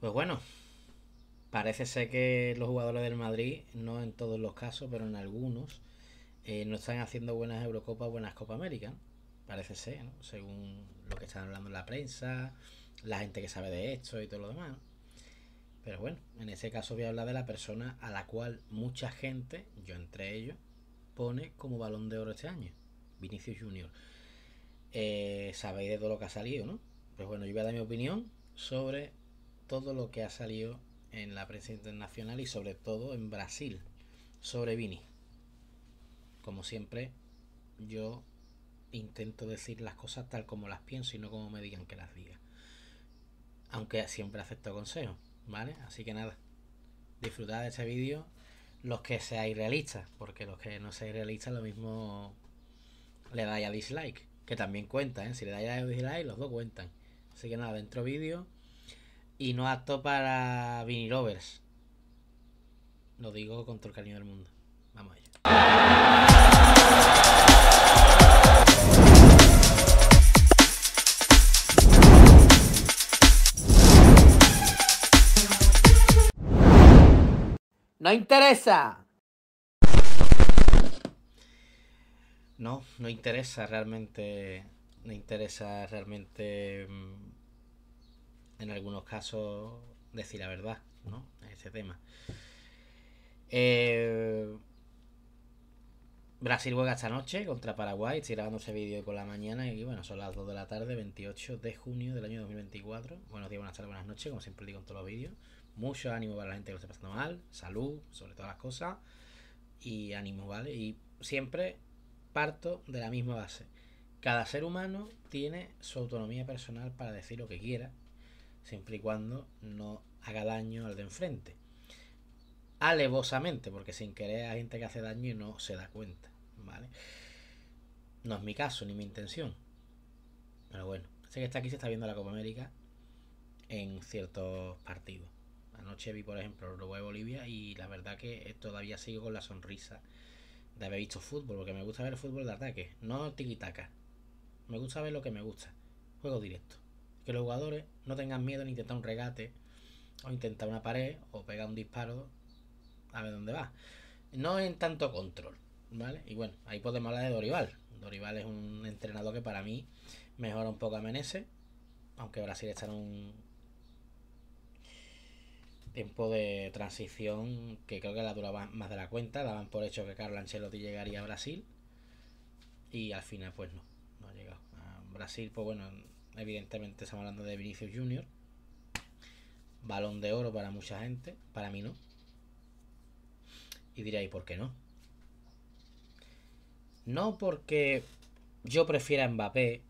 Pues bueno, parece ser que los jugadores del Madrid, no en todos los casos, pero en algunos, eh, no están haciendo buenas Eurocopas, buenas Copa América. Parece ser, ¿no? según lo que están hablando en la prensa, la gente que sabe de esto y todo lo demás. Pero bueno, en ese caso voy a hablar de la persona a la cual mucha gente, yo entre ellos, pone como balón de oro este año, Vinicius Junior. Eh, sabéis de todo lo que ha salido, ¿no? Pues bueno, yo voy a dar mi opinión sobre todo lo que ha salido en la prensa internacional y sobre todo en Brasil sobre Vini. Como siempre, yo intento decir las cosas tal como las pienso y no como me digan que las diga. Aunque siempre acepto consejos, ¿vale? Así que nada, disfrutad de ese vídeo los que seáis realistas, porque los que no seáis realistas lo mismo le dais a dislike, que también cuenta, ¿eh? Si le dais a dislike, los dos cuentan. Así que nada, dentro vídeo y no apto para vinilovers. Lo digo con todo el cariño del mundo. Vamos allá. No interesa. No, no interesa realmente. No interesa realmente mm, en algunos casos, decir la verdad, ¿no? Ese tema. Eh, Brasil juega esta noche contra Paraguay. Estoy grabando ese vídeo con la mañana y bueno, son las 2 de la tarde, 28 de junio del año 2024. Buenos días, buenas tardes, buenas noches, como siempre digo en todos los vídeos. Mucho ánimo para la gente que lo esté pasando mal, salud, sobre todas las cosas. Y ánimo, ¿vale? Y siempre parto de la misma base. Cada ser humano tiene su autonomía personal para decir lo que quiera, siempre y cuando no haga daño al de enfrente. Alevosamente, porque sin querer hay gente que hace daño y no se da cuenta, ¿vale? No es mi caso, ni mi intención. Pero bueno, sé que está aquí se está viendo la Copa América en ciertos partidos. Anoche vi, por ejemplo, el Uruguay Bolivia y la verdad que todavía sigo con la sonrisa de haber visto fútbol, porque me gusta ver el fútbol de ataque, no tiki Me gusta ver lo que me gusta. Juego directo que los jugadores no tengan miedo en intentar un regate o intentar una pared o pegar un disparo a ver dónde va. No en tanto control, ¿vale? Y bueno, ahí podemos hablar de Dorival. Dorival es un entrenador que para mí mejora un poco a Menezes, aunque Brasil está en un tiempo de transición que creo que la duraba más de la cuenta, daban por hecho que Carlo Ancelotti llegaría a Brasil y al final pues no, no ha llegado. A Brasil pues bueno, Evidentemente estamos hablando de Vinicius Junior. Balón de oro para mucha gente, para mí no. Y diréis, ¿por qué no? No porque yo prefiera a Mbappé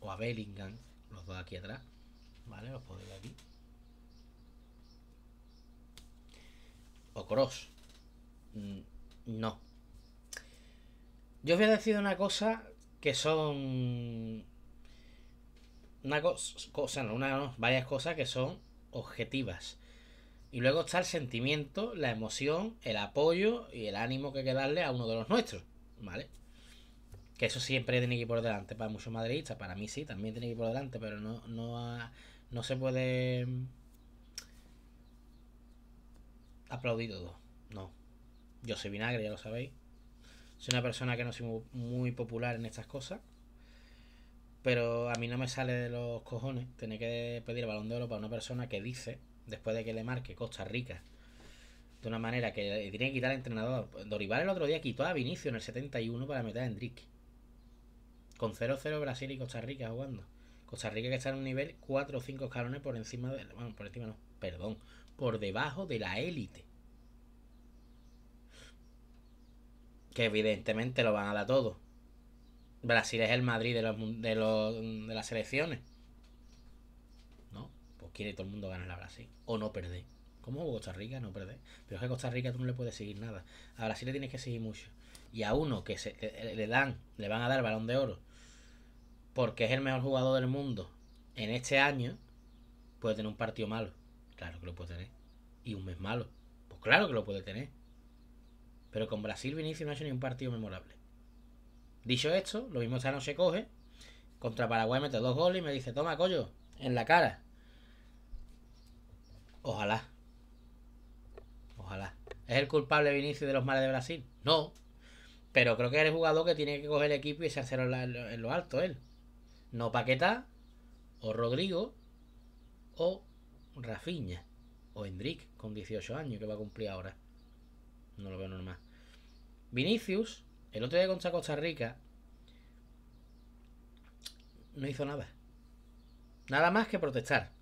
o a Bellingham, los dos aquí atrás. ¿Vale? Los podéis aquí. O Cross. Mm, no. Yo os voy a decir una cosa que son una cosa, una, varias cosas que son objetivas. Y luego está el sentimiento, la emoción, el apoyo y el ánimo que hay que darle a uno de los nuestros, ¿vale? Que eso siempre tiene que ir por delante para muchos madridistas, para mí sí, también tiene que ir por delante, pero no, no, se puede mm, aplaudir todo, no. Yo soy vinagre, ya lo sabéis. Soy una persona que no soy muy popular en estas cosas. Pero a mí no me sale de los cojones tener que pedir el balón de oro para una persona que dice, después de que le marque Costa Rica, de una manera que tiene que quitar al entrenador. Dorival el otro día quitó a Vinicio en el 71 para meter a Hendrik. Con 0-0 Brasil y Costa Rica jugando. Costa Rica que está en un nivel 4 o 5 escalones por encima de. Bueno, por encima no, perdón. Por debajo de la élite. Que evidentemente lo van a dar todo. Brasil es el Madrid de, los, de, los, de las selecciones. ¿No? Pues quiere todo el mundo ganar a Brasil. O no perder. ¿Cómo Costa Rica no perder? Pero es que a Costa Rica tú no le puedes seguir nada. A Brasil le tienes que seguir mucho. Y a uno que se, eh, le, dan, le van a dar balón de oro, porque es el mejor jugador del mundo en este año, puede tener un partido malo. Claro que lo puede tener. Y un mes malo. Pues claro que lo puede tener. Pero con Brasil Vinicius no ha hecho ni un partido memorable. Dicho esto, lo mismo no se coge, contra Paraguay mete dos goles y me dice, toma, collo, en la cara. Ojalá. Ojalá. ¿Es el culpable Vinicius de los males de Brasil? No. Pero creo que es el jugador que tiene que coger el equipo y se hacerlo en, lo alto él. No Paquetá, o Rodrigo, o Rafiña, o Hendrik, con 18 años, que va a cumplir ahora. No lo veo normal. Vinicius el otro día contra Costa Rica no hizo nada. Nada más que protestar.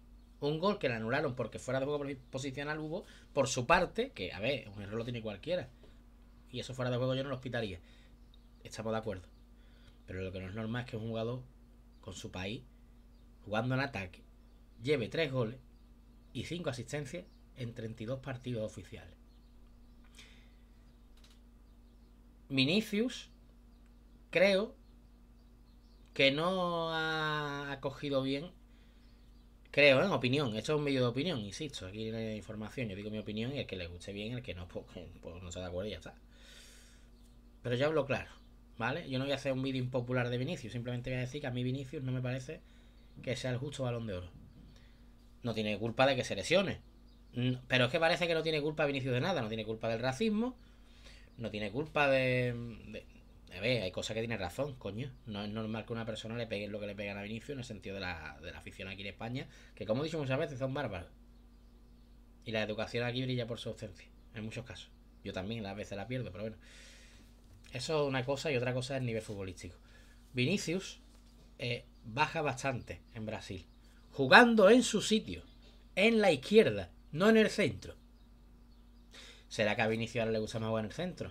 Un gol que le anularon porque fuera de juego posicional hubo por su parte, que a ver, un error lo tiene cualquiera. Y eso fuera de juego yo no lo hospitalía. Estamos de acuerdo. Pero lo que no es normal es que un jugador con su país, jugando en ataque, lleve tres goles y cinco asistencias en 32 partidos oficiales. Vinicius creo que no ha cogido bien. Creo, en opinión. Esto es un vídeo de opinión, insisto. Aquí hay información. Yo digo mi opinión y el que le guste bien, el que no, pues, pues, no se da acuerdo y ya está. Pero yo hablo claro, ¿vale? Yo no voy a hacer un vídeo impopular de Vinicius. Simplemente voy a decir que a mí Vinicius no me parece que sea el justo balón de oro. No tiene culpa de que se lesione. Pero es que parece que no tiene culpa Vinicius de nada. No tiene culpa del racismo no tiene culpa de, a ver, hay cosas que tiene razón, coño. No es normal que una persona le pegue lo que le pegan a Vinicius en el sentido de la, afición aquí en España, que como he dicho muchas veces, son bárbaros. Y la educación aquí brilla por su ausencia, en muchos casos. Yo también, a veces la pierdo, pero bueno. Eso es una cosa y otra cosa es el nivel futbolístico. Vinicius eh, baja bastante en Brasil, jugando en su sitio, en la izquierda, no en el centro. ¿Será que a Vinicius ahora le gusta más jugar en el centro?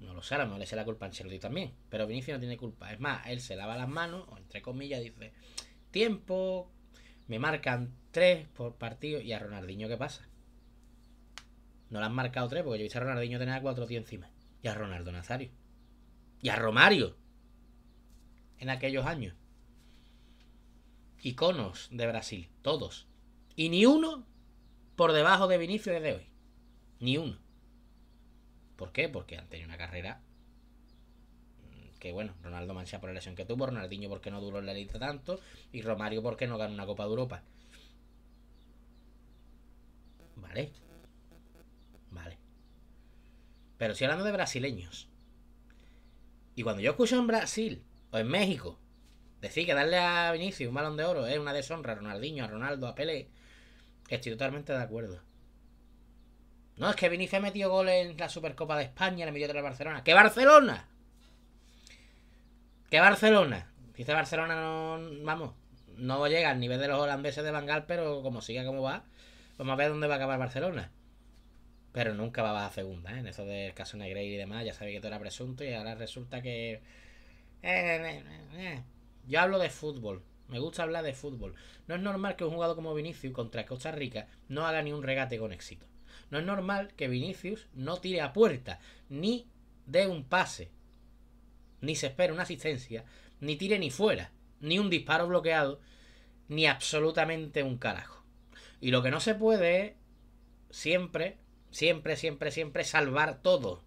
No lo sé, no le sé la culpa a Ancelotti también. Pero Vinicius no tiene culpa. Es más, él se lava las manos, o entre comillas, dice: Tiempo, me marcan tres por partido. ¿Y a Ronaldinho qué pasa? No le han marcado tres, porque yo he visto a Ronaldinho tener a cuatro días encima. Y a Ronaldo Nazario. Y a Romario. En aquellos años. Iconos de Brasil, todos. Y ni uno por debajo de Vinicius desde hoy. Ni uno. ¿Por qué? Porque han tenido una carrera mm, que, bueno, Ronaldo Mancha por la lesión que tuvo, Ronaldinho porque no duró en la lista tanto y Romario porque no ganó una Copa de Europa. Vale. Vale. Pero si hablando de brasileños. Y cuando yo escucho en Brasil o en México decir que darle a Vinicius un balón de oro es una deshonra a Ronaldinho, a Ronaldo, a Pelé, estoy totalmente de acuerdo. No, es que Vinicius metió gol en la Supercopa de España, le metió de Barcelona. ¿Qué Barcelona? ¿Qué Barcelona? Dice Barcelona, no, vamos, no llega al nivel de los holandeses de Bangal, pero como siga como va, vamos a ver dónde va a acabar Barcelona. Pero nunca va a bajar segunda, ¿eh? en eso del caso Negreira y demás, ya sabía que todo era presunto y ahora resulta que... Eh, eh, Yo hablo de fútbol, me gusta hablar de fútbol. No es normal que un jugador como Vinicius contra Costa Rica no haga ni un regate con éxito. No es normal que Vinicius no tire a puerta, ni dé un pase, ni se espere una asistencia, ni tire ni fuera, ni un disparo bloqueado, ni absolutamente un carajo. Y lo que no se puede es siempre, siempre, siempre, siempre salvar todo.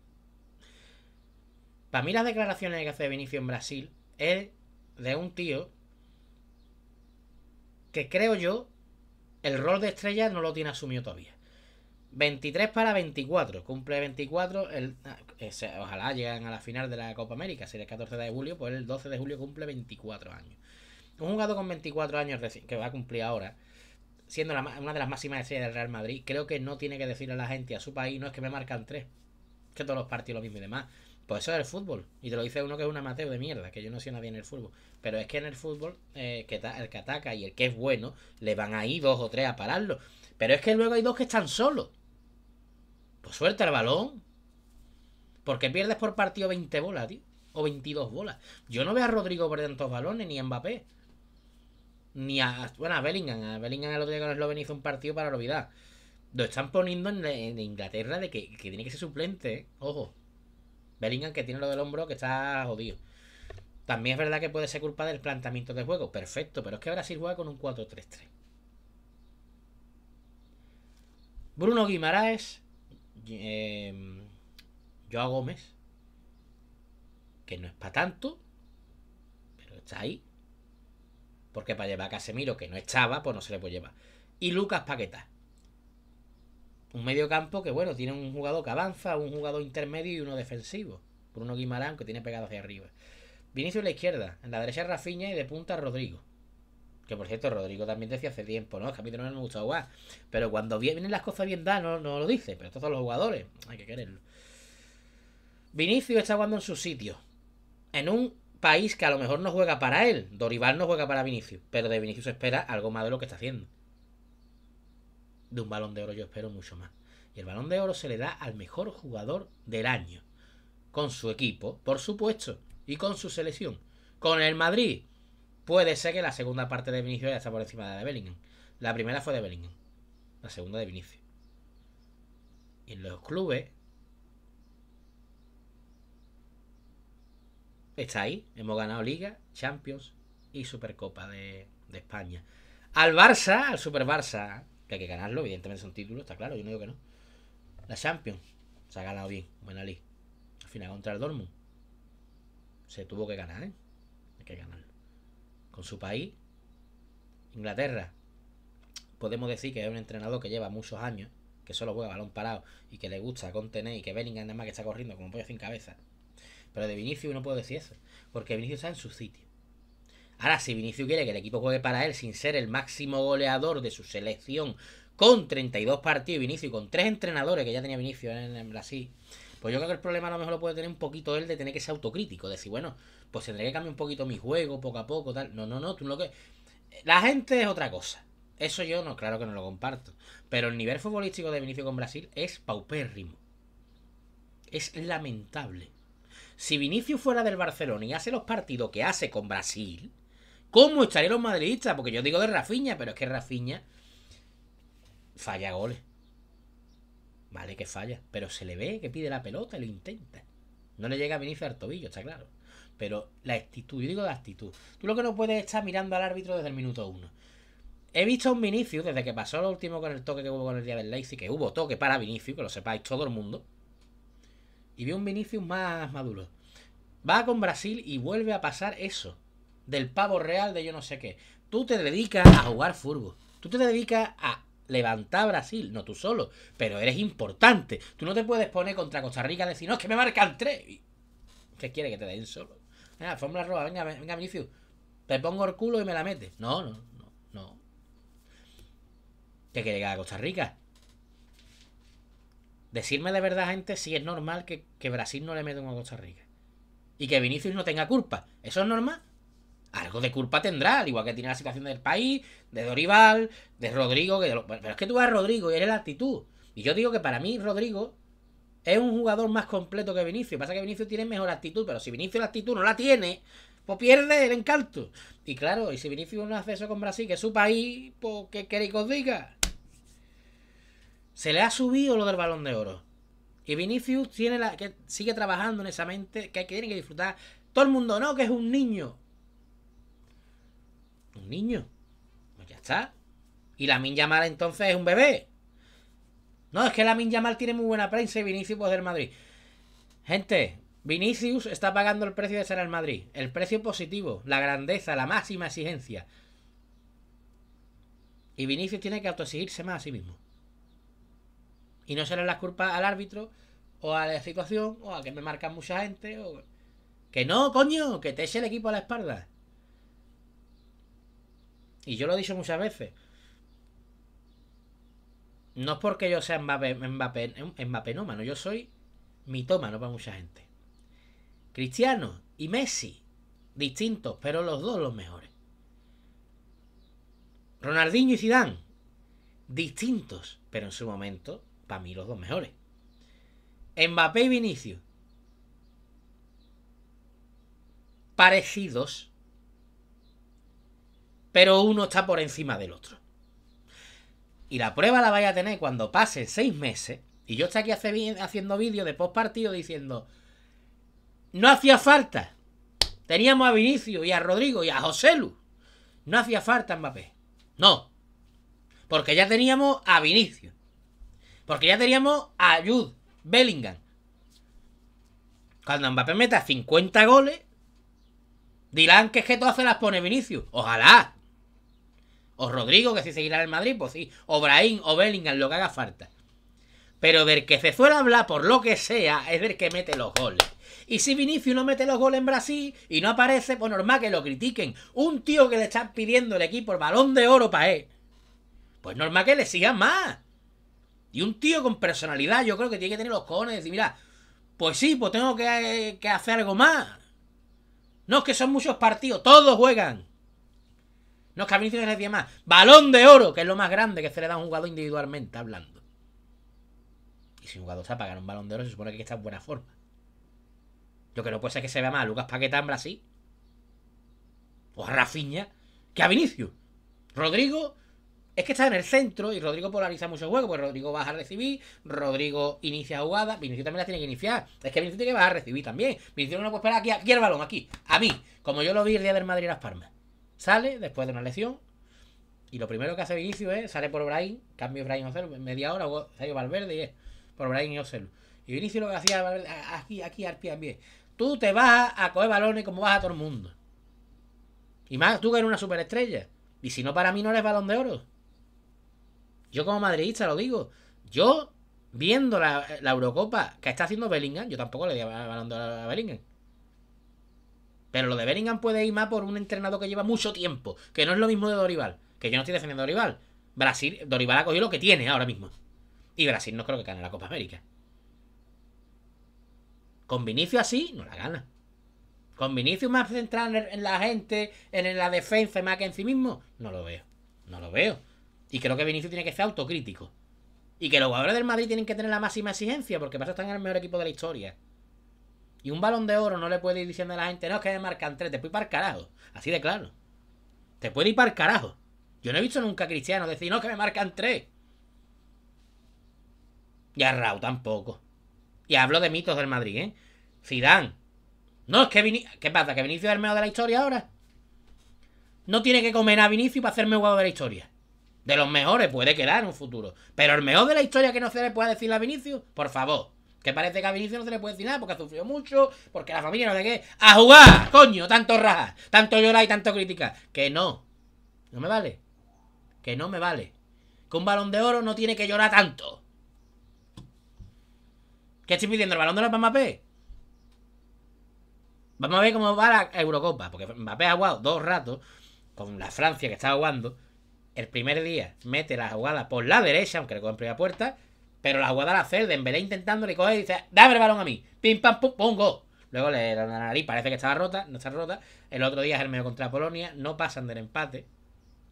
Para mí las declaraciones que hace Vinicius en Brasil es de un tío que creo yo el rol de estrella no lo tiene asumido todavía. 23 para 24, cumple 24, el, eh, ojalá lleguen a la final de la Copa América, si es el 14 de julio, pues el 12 de julio cumple 24 años. Un jugador con 24 años que va a cumplir ahora, siendo una de las máximas estrellas del Real Madrid, creo que no tiene que decirle a la gente, a su país, no es que me marcan tres, que todos los partidos lo mismo y demás. Pues eso es el fútbol, y te lo dice uno que es un amateo de mierda, que yo no sé nadie en el fútbol, pero es que en el fútbol eh, que el que ataca y el que es bueno, le van ahí dos o tres a pararlo, pero es que luego hay dos que están solos pues suelta el balón. Porque pierdes por partido 20 bolas, tío. O 22 bolas. Yo no veo a Rodrigo perdiendo tantos balones, ni a Mbappé. Ni a. Bueno, a Bellingham. A Bellingham el otro día con hizo un partido para olvidar. Lo están poniendo en, Inglaterra de que, tiene que ser suplente, ¿eh? Ojo. Bellingham que tiene lo del hombro que está jodido. También es verdad que puede ser culpa del planteamiento de juego. Perfecto, pero es que Brasil juega con un 4-3-3. Bruno Guimaraes eh, Joao Gómez, que no es para tanto, pero está ahí. Porque para llevar a Casemiro, que no estaba, pues no se le puede llevar. Y Lucas Paqueta. Un medio campo que, bueno, tiene un jugador que avanza, un jugador intermedio y uno defensivo. Bruno Guimarán, que tiene pegado hacia arriba. Vinicius en la izquierda, en la derecha Rafiña y de punta Rodrigo. Que por cierto, Rodrigo también decía hace tiempo, ¿no? Es que a mí no me gusta jugar. Pero cuando vienen las cosas bien dadas, no, lo dice. Pero todos los jugadores, hay que quererlo. Vinicius está jugando en su sitio. En un país que a lo mejor no juega para él. Dorival no juega para Vinicius. Pero de Vinicius se espera algo más de lo que está haciendo. De un balón de oro yo espero mucho más. Y el balón de oro se le da al mejor jugador del año. Con su equipo, por supuesto. Y con su selección. Con el Madrid Puede ser que la segunda parte de Vinicius ya está por encima de la de Bellingham. La primera fue de Bellingham. La segunda de Vinicius. Y los clubes. Está ahí. Hemos ganado Liga, Champions y Supercopa de, España. Al Barça, al Super Barça, que hay que ganarlo, evidentemente son títulos, está claro, yo no digo que no. La Champions se ha ganado bien, buena liga. Al final contra el Dortmund se tuvo que ganar, ¿eh? Hay que ganar con su país, Inglaterra, podemos decir que es un entrenador que lleva muchos años, que solo juega balón parado y que le gusta contener y que Bellingham además que está corriendo como pollo sin cabeza. Pero de Vinicius no puedo decir eso, porque Vinicius está en su sitio. Ahora, si Vinicius quiere que el equipo juegue para él sin ser el máximo goleador de su selección con 32 partidos, Vinicius con tres entrenadores que ya tenía Vinicius en, Brasil, pues yo creo que el problema a lo mejor lo puede tener un poquito él de tener que ser autocrítico, de decir, bueno, pues tendría que cambiar un poquito mi juego poco a poco, tal. No, no, no, tú lo que... La gente es otra cosa. Eso yo no, claro que no lo comparto. Pero el nivel futbolístico de Vinicius con Brasil es paupérrimo. Es lamentable. Si Vinicius fuera del Barcelona y hace los partidos que hace con Brasil, ¿cómo estarían los madridistas? Porque yo digo de Rafiña, pero es que Rafiña falla goles. Vale que falla, pero se le ve que pide la pelota y lo intenta. No le llega a Vinicius al tobillo, está claro pero la actitud, yo digo la actitud. Tú lo que no puedes estar mirando al árbitro desde el minuto uno. He visto un Vinicius desde que pasó lo último con el toque que hubo con el día del Leipzig, que hubo toque para Vinicius, que lo sepáis todo el mundo. Y vi un Vinicius más maduro. Va con Brasil y vuelve a pasar eso. Del pavo real de yo no sé qué. Tú te dedicas a jugar furbo. Tú te dedicas a levantar Brasil, no tú solo, pero eres importante. Tú no te puedes poner contra Costa Rica y decir, no, es que me marcan tres. ¿Qué quiere que te den solo? Venga, fórmula venga, venga, Vinicius. Te pongo el culo y me la metes. No, no, no, no. Que quiere a Costa Rica. Decirme de verdad, gente, si es normal que, Brasil no le meta a Costa Rica. Y que Vinicius no tenga culpa. ¿Eso es normal? algo de culpa tendrá, al igual que tiene la situación del país, de Dorival, de Rodrigo, que pero es que tú vas a Rodrigo y eres la actitud. Y yo digo que para mí Rodrigo es un jugador más completo que Vinicius. Pasa que Vinicius tiene mejor actitud, pero si Vinicius la actitud no la tiene, pues pierde el encanto. Y claro, y si Vinicius no hace eso con Brasil, que es su país, pues que os diga? Se le ha subido lo del balón de oro. Y Vinicius tiene la, que sigue trabajando en esa mente, que tiene que disfrutar. Todo el mundo no, que es un niño. Un niño. Pues ya está. Y la Min entonces es un bebé. No, es que la Yamal tiene muy buena prensa y Vinicius puede ser Madrid. Gente, Vinicius está pagando el precio de ser el Madrid. El precio positivo, la grandeza, la máxima exigencia. Y Vinicius tiene que autoexigirse más a sí mismo. Y no serán las culpas al árbitro, o a la situación, o a que me marcan mucha gente, o... Que no, coño, que te eche el equipo a la espalda. Y yo lo he dicho muchas veces. No es porque yo sea Mbappé, Mbappé, no, yo soy mitómano para mucha gente. Cristiano y Messi, distintos, pero los dos los mejores. Ronaldinho y Zidane, distintos, pero en su momento, para mí los dos mejores. Mbappé y Vinicius, parecidos, pero uno está por encima del otro y la prueba la vais a tener cuando pase seis meses. Y yo estoy aquí haciendo vídeos de post partido diciendo: No hacía falta. Teníamos a Vinicius y a Rodrigo y a José Lu. No hacía falta Mbappé. No. Porque ya teníamos a Vinicius. Porque ya teníamos a Jude Bellingham. Cuando Mbappé meta 50 goles, dirán que es que todas se las pone Vinicius. Ojalá. O Rodrigo, que si seguirá en Madrid, pues sí. O Brahim, o Bellingham, lo que haga falta. Pero del que se a hablar por lo que sea es del que mete los goles. Y si Vinicius no mete los goles en Brasil y no aparece, pues normal que lo critiquen. Un tío que le está pidiendo el equipo el balón de oro para él. Pues normal que le sigan más. Y un tío con personalidad, yo creo que tiene que tener los cojones y decir, mira, pues sí, pues tengo eh, que hacer algo más. No es que son muchos partidos, todos juegan. No, es que a Vinicius le decía más. Balón de oro, que es lo más grande que se le da a un jugador individualmente hablando. Y si un jugador se apaga un balón de oro, se supone que está en buena forma. Lo que no puede ser que se vea más a Lucas Paquetá en Brasil. O a Rafinha. Que a Vinicius. Rodrigo es que está en el centro y Rodrigo polariza mucho el juego, pues Rodrigo baja a recibir, Rodrigo inicia jugada Vinicius también la tiene que iniciar. Es que Vinicius tiene que bajar a recibir también. Vinicius no puede esperar aquí, aquí el balón, aquí, a mí, como yo lo vi el día del Madrid y las parmas Sale después de una lesión. Y lo primero que hace Vinicius es, sale por Brain cambio a Ocelo, media hora, salió Valverde y es por Brain y Ocelo. Y Vinicius lo que hacía ah, aquí, aquí, al pie, también, Tú te vas a coger balones como vas a todo el mundo. Y más tú que eres una superestrella. Y si no, para mí no eres balón de oro. Yo como madridista lo digo. Yo, viendo la, la Eurocopa que está haciendo Bellingham, yo tampoco le di balón de oro a Bellingham. Pero lo de Bellingham puede ir más por un entrenador que lleva mucho tiempo, que no es lo mismo de Dorival, que yo no estoy defendiendo a Dorival. Brasil, Dorival ha cogido lo que tiene ahora mismo. Y Brasil no creo que gane la Copa América. Con Vinicius así, no la gana. Con Vinicius más centrado en la gente, en la defensa, más que en sí mismo, no lo veo. No lo veo. Y creo que Vinicius tiene que ser autocrítico. Y que los jugadores del Madrid tienen que tener la máxima exigencia, porque pasa están en el mejor equipo de la historia. Y un balón de oro no le puede ir diciendo a la gente, no, es que me marcan tres, te puede ir para el carajo. Así de claro. Te puede ir para el carajo. Yo no he visto nunca a Cristiano decir, no, es que me marcan tres. Y a Raúl tampoco. Y hablo de mitos del Madrid, ¿eh? Zidane. No, es que ¿Qué pasa? ¿Que Vinicius es el mejor de la historia ahora? No tiene que comer a Vinicius para hacerme jugador de la historia. De los mejores puede quedar en un futuro. Pero el mejor de la historia que no se le pueda decir a Vinicius, por favor. Que parece que a Vinicius no se le puede decir nada porque ha sufrido mucho, porque la familia no sé qué. ¡A jugar! ¡Coño! Tanto raja, tanto llorar y tanto crítica Que no. No me vale. Que no me vale. Que un balón de oro no tiene que llorar tanto. ¿Qué estoy pidiendo? ¿El balón de oro para Mbappé? Vamos a ver cómo va la Eurocopa. Porque Mbappé ha jugado dos ratos con la Francia que estaba jugando. El primer día mete la jugada por la derecha, aunque le en primera puerta. Pero la jugada la hace el Dembélé intentándole le coge y dice, dame el balón a mí. Pim, pam, pum, pongo. Luego le la nariz, parece que estaba rota, no está rota. El otro día es el medio contra Polonia, no pasan del empate.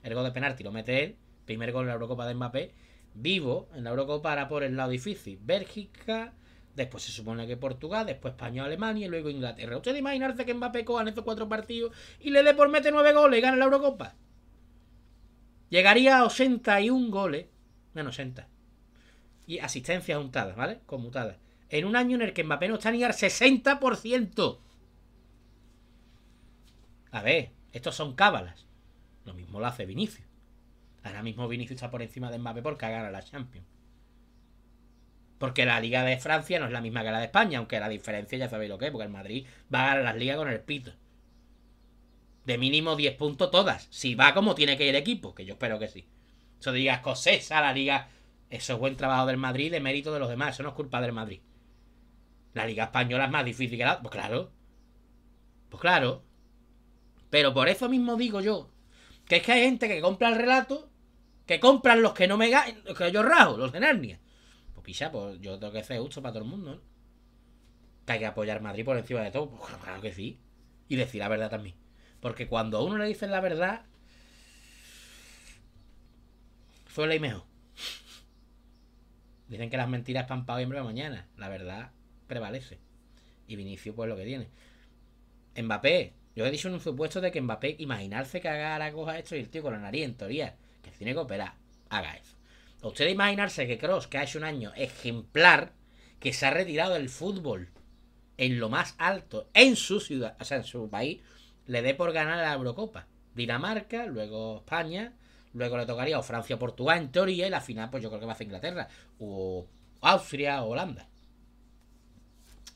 El gol de penalti lo mete él. Primer gol en la Eurocopa de Mbappé. Vivo en la Eurocopa ahora por el lado difícil. Bélgica, después se supone que Portugal, después España, Alemania y luego Inglaterra. Ustedes imaginarse que Mbappé coja en estos cuatro partidos y le dé por mete nueve goles y gana la Eurocopa? Llegaría a 81 goles. Menos 80 y asistencias juntadas, ¿vale? Conmutadas. En un año en el que Mbappé no está ni al 60%. A ver, estos son cábalas. Lo mismo lo hace Vinicius. Ahora mismo Vinicius está por encima de Mbappé porque gana la Champions. Porque la Liga de Francia no es la misma que la de España, aunque la diferencia ya sabéis lo que es, porque el Madrid va a ganar las ligas con el pito. De mínimo 10 puntos todas, si va como tiene que ir el equipo, que yo espero que sí. Eso digas cose a la Liga eso es buen trabajo del Madrid, de mérito de los demás. Eso no es culpa del Madrid. La Liga Española es más difícil que la. Pues claro. Pues claro. Pero por eso mismo digo yo. Que es que hay gente que compra el relato. Que compran los que no me ganan. Los que yo rajo, los de Narnia. Pues Pisa, pues yo tengo que ser justo para todo el mundo, Que hay que apoyar Madrid por encima de todo. Pues claro que sí. Y decir la verdad también. Porque cuando a uno le dicen la verdad. Suele ir mejor. Dicen que las mentiras están en la mañana. La verdad prevalece. Y Vinicius, pues lo que tiene. Mbappé. Yo he dicho en un supuesto de que Mbappé, imaginarse que haga la cosa esto y el tío con la nariz, en teoría, que tiene que operar, haga eso. Usted imaginarse que Cross, que ha hecho un año ejemplar, que se ha retirado del fútbol en lo más alto, en su ciudad, o sea, en su país, le dé por ganar la Eurocopa. Dinamarca, luego España, Luego le tocaría o Francia o Portugal en teoría y la final pues yo creo que va a ser Inglaterra o Austria o Holanda.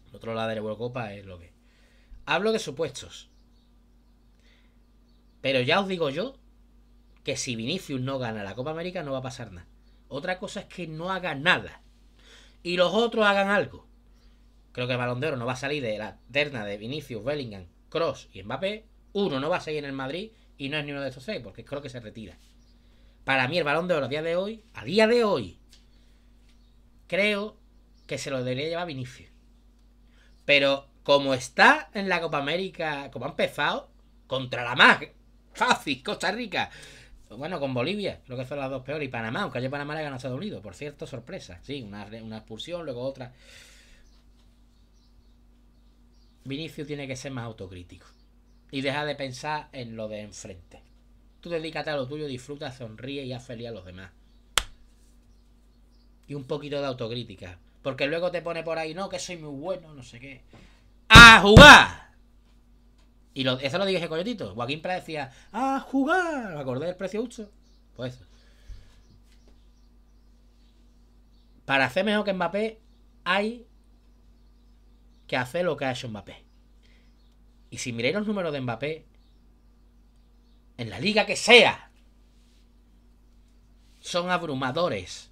El otro lado de la Eurocopa es lo que... Hablo de supuestos. Pero ya os digo yo que si Vinicius no gana la Copa América no va a pasar nada. Otra cosa es que no haga nada. Y los otros hagan algo. Creo que el no va a salir de la terna de Vinicius, Bellingham, Cross y Mbappé. Uno no va a seguir en el Madrid y no es ni uno de esos seis porque creo que se retira. Para mí el balón de oro a día de hoy, a día de hoy, creo que se lo debería llevar Vinicius. Pero como está en la Copa América, como ha empezado, contra la más fácil, Costa Rica. Bueno, con Bolivia, lo que son las dos peores. Y Panamá, aunque ayer Panamá le ganado a Estados Unidos, por cierto, sorpresa. Sí, una, una expulsión, luego otra. Vinicius tiene que ser más autocrítico y deja de pensar en lo de enfrente. Tú dedícate a lo tuyo, disfruta, sonríe y haz feliz a los demás. Y un poquito de autocrítica. Porque luego te pone por ahí, no, que soy muy bueno, no sé qué. ¡A jugar! Y lo, eso lo dije Coyotito. Joaquín Prada decía, ¡a jugar! acordé del precio 8? Pues Para hacer mejor que Mbappé, hay que hacer lo que ha hecho Mbappé. Y si miráis los números de Mbappé, en la liga que sea, son abrumadores.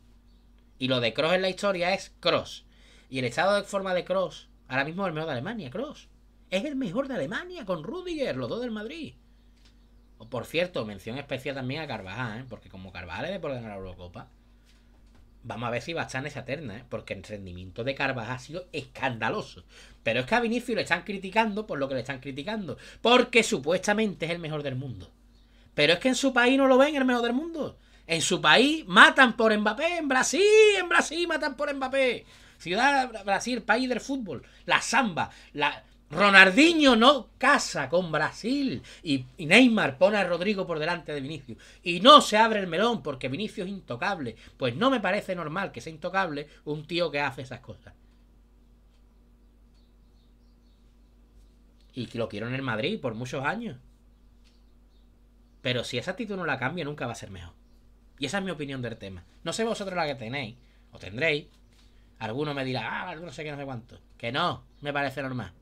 Y lo de Cross en la historia es Cross. Y el estado de forma de Cross, ahora mismo es el mejor de Alemania, Cross. Es el mejor de Alemania con Rudiger, los dos del Madrid. O oh, por cierto, mención especial también a Carvajal, ¿eh? porque como Carvajal es de por ganar la Eurocopa, vamos a ver si va a estar en esa terna, ¿eh? porque el rendimiento de Carvajal ha sido escandaloso. Pero es que a Vinicius le están criticando por lo que le están criticando, porque supuestamente es el mejor del mundo. Pero es que en su país no lo ven el mejor del mundo. En su país matan por Mbappé, en Brasil, en Brasil matan por Mbappé. Ciudad Brasil, país del fútbol, la samba, la Ronaldinho no casa con Brasil y, Neymar pone a Rodrigo por delante de Vinicius y no se abre el melón porque Vinicius es intocable. Pues no me parece normal que sea intocable un tío que hace esas cosas. Y que lo quiero en Madrid por muchos años. Pero si esa actitud no la cambia, nunca va a ser mejor. Y esa es mi opinión del tema. No sé vosotros la que tenéis, o tendréis. Alguno me dirá, ah, no sé qué, no sé cuánto. Que no, me parece normal.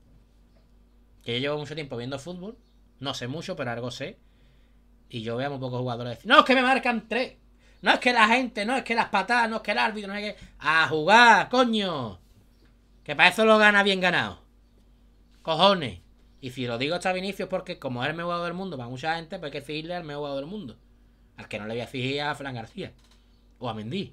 Que yo llevo mucho tiempo viendo fútbol. No sé mucho, pero algo sé. Y yo veo a muy pocos jugadores decir, no, es que me marcan tres. No es que la gente, no es que las patadas, no es que el árbitro, no es que... A jugar, coño. Que para eso lo gana bien ganado. Cojones. Y si lo digo hasta Vinicius porque como es el mejor jugador del mundo para mucha gente, pues hay que exigirle al mejor jugador del mundo. Al que no le voy a exigir a Fran García. O a Mendy.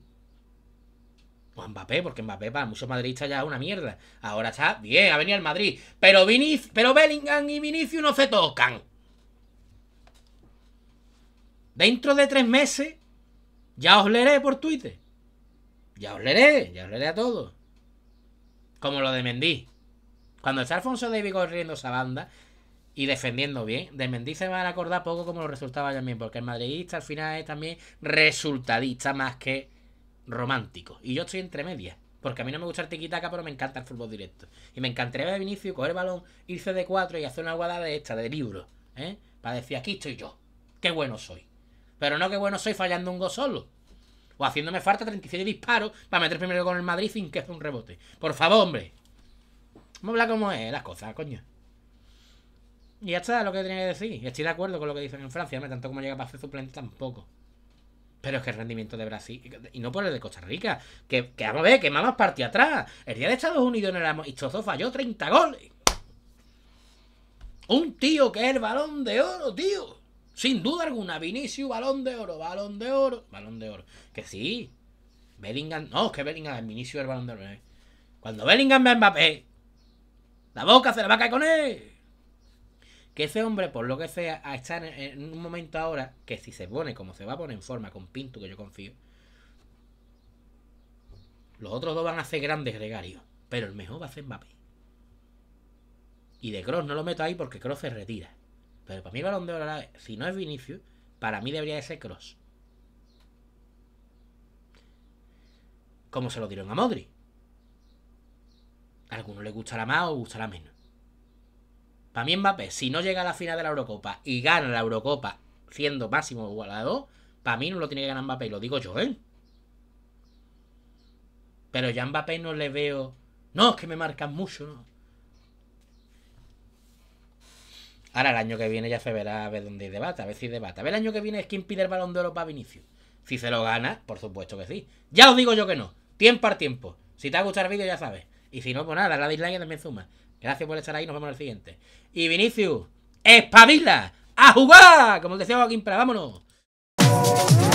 O a Mbappé, porque Mbappé para muchos madridistas ya es una mierda. Ahora está bien, ha venido al Madrid. Pero, pero Bellingham y Vinicius no se tocan. Dentro de tres meses ya os leeré por Twitter. Ya os leeré, ya os leeré a todos. Como lo de Mendy. Cuando está Alfonso David corriendo esa banda y defendiendo bien, de Mendy se va a acordar poco como lo resultaba también, porque el madridista al final es también resultadista más que romántico. Y yo estoy entre medias. Porque a mí no me gusta el tiquitaca, pero me encanta el fútbol directo. Y me encantaría ver inicio Vinicius coger el balón, irse de cuatro y hacer una guada de esta, de libro. ¿eh? Para decir, aquí estoy yo. Qué bueno soy. Pero no qué bueno soy fallando un gol solo. O haciéndome falta 37 disparos para meter primero con el Madrid sin que sea un rebote. Por favor, hombre. Vamos a hablar como es las cosas, coño. Y ya está lo que tenía que decir. Estoy de acuerdo con lo que dicen en Francia, tanto como llega para ser suplente tampoco. Pero es que el rendimiento de Brasil, y no por el de Costa Rica, que, que vamos a ver, que más partido atrás. El día de Estados Unidos no éramos Chozo falló 30 goles. Un tío que es el balón de oro, tío. Sin duda alguna, Vinicius, balón de oro, balón de oro, balón de oro. Que sí. Bellingham, no, es que Bellingham, Vinicius el balón de oro. Eh. Cuando Bellingham me Mbappé, la boca se la va a caer con él. Que ese hombre, por lo que sea, estar en, un momento ahora que si se pone como se va a poner en forma con Pinto, que yo confío, los otros dos van a ser grandes gregarios. Pero el mejor va a ser Mbappé. Y de Cross no lo meto ahí porque Cross se retira. Pero para mí el balón de oro, si no es Vinicius, para mí debería ser Cross. Como se lo dieron a Modri. A alguno le gustará más o gustará menos. Para mí Mbappé, si no llega a la final de la Eurocopa y gana la Eurocopa siendo máximo igualado, para mí no lo tiene que ganar Mbappé, y lo digo yo, ¿eh? Pero ya a Mbappé no le veo... No, es que me marcan mucho, ¿no? Ahora el año que viene ya se verá a ver dónde debate, a ver si debate. A ver el año que viene es que pide el balón de oro para Vinicius. Si se lo gana, por supuesto que sí. Ya os digo yo que no. Tiempo al tiempo. Si te ha gustado el vídeo ya sabes. Y si no, pues nada, la dislike también suma. Gracias por estar ahí, nos vemos en el siguiente. Y Vinicius, espabila, a jugar, como decía Joaquín pero vámonos.